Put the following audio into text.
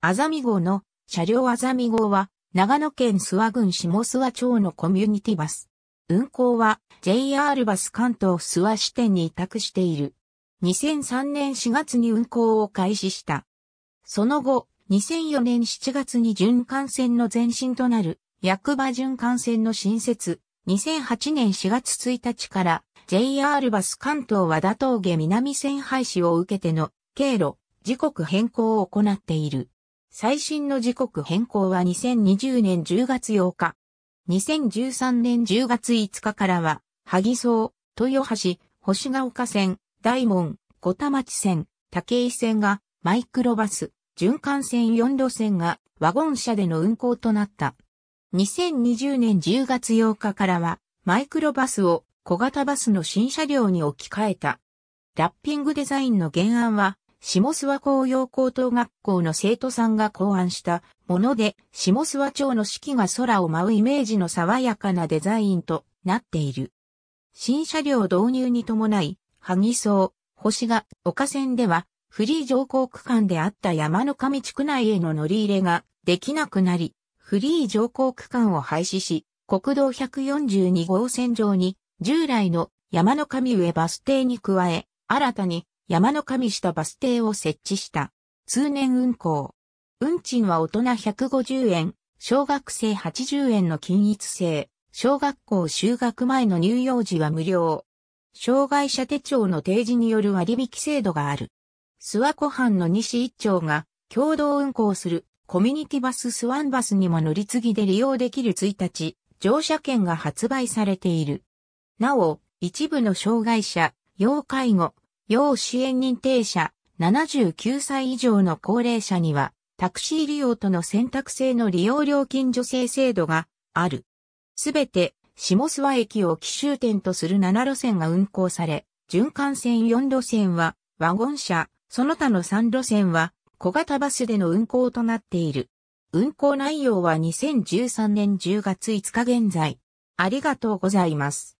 あざみ号の車両あざみ号は長野県諏訪郡下諏訪町のコミュニティバス。運行は JR バス関東諏訪支店に委託している。2003年4月に運行を開始した。その後、2004年7月に循環線の前身となる役場循環線の新設。2008年4月1日から JR バス関東和田峠南線廃止を受けての経路、時刻変更を行っている。最新の時刻変更は2020年10月8日。2013年10月5日からは、萩荘、豊橋、星ヶ丘線、大門、小田町線、武井線が、マイクロバス、循環線4路線が、ワゴン車での運行となった。2020年10月8日からは、マイクロバスを小型バスの新車両に置き換えた。ラッピングデザインの原案は、下諏訪工業高等学校の生徒さんが考案したもので、下諏訪町の四季が空を舞うイメージの爽やかなデザインとなっている。新車両導入に伴い、萩荘、星が、丘線では、フリー乗降区間であった山の上地区内への乗り入れができなくなり、フリー乗降区間を廃止し、国道142号線上に従来の山の上上バス停に加え、新たに山の神下バス停を設置した。通年運行。運賃は大人150円、小学生80円の均一制、小学校就学前の乳幼児は無料。障害者手帳の提示による割引制度がある。諏訪湖畔の西一丁が共同運行するコミュニティバススワンバスにも乗り継ぎで利用できる1日、乗車券が発売されている。なお、一部の障害者、要介護、要支援認定者79歳以上の高齢者にはタクシー利用との選択制の利用料金助成制度がある。すべて下諏訪駅を奇襲点とする7路線が運行され、循環線4路線はワゴン車、その他の3路線は小型バスでの運行となっている。運行内容は2013年10月5日現在。ありがとうございます。